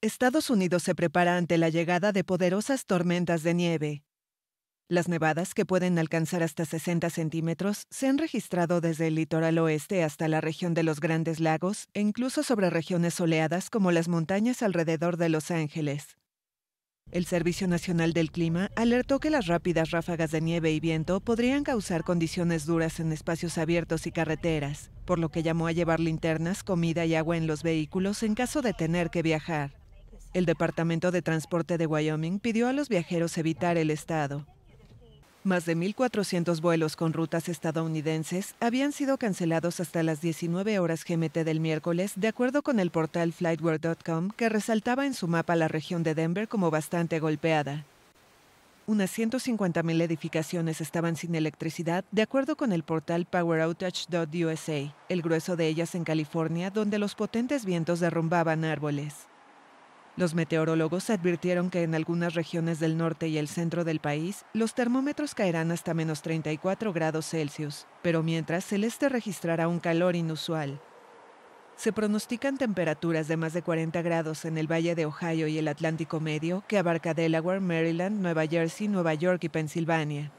Estados Unidos se prepara ante la llegada de poderosas tormentas de nieve. Las nevadas, que pueden alcanzar hasta 60 centímetros, se han registrado desde el litoral oeste hasta la región de los Grandes Lagos e incluso sobre regiones soleadas como las montañas alrededor de Los Ángeles. El Servicio Nacional del Clima alertó que las rápidas ráfagas de nieve y viento podrían causar condiciones duras en espacios abiertos y carreteras, por lo que llamó a llevar linternas, comida y agua en los vehículos en caso de tener que viajar. El Departamento de Transporte de Wyoming pidió a los viajeros evitar el estado. Más de 1.400 vuelos con rutas estadounidenses habían sido cancelados hasta las 19 horas GMT del miércoles, de acuerdo con el portal flightware.com, que resaltaba en su mapa la región de Denver como bastante golpeada. Unas 150.000 edificaciones estaban sin electricidad, de acuerdo con el portal poweroutage.usa, el grueso de ellas en California, donde los potentes vientos derrumbaban árboles. Los meteorólogos advirtieron que en algunas regiones del norte y el centro del país los termómetros caerán hasta menos 34 grados Celsius, pero mientras el este registrará un calor inusual. Se pronostican temperaturas de más de 40 grados en el Valle de Ohio y el Atlántico Medio, que abarca Delaware, Maryland, Nueva Jersey, Nueva York y Pensilvania.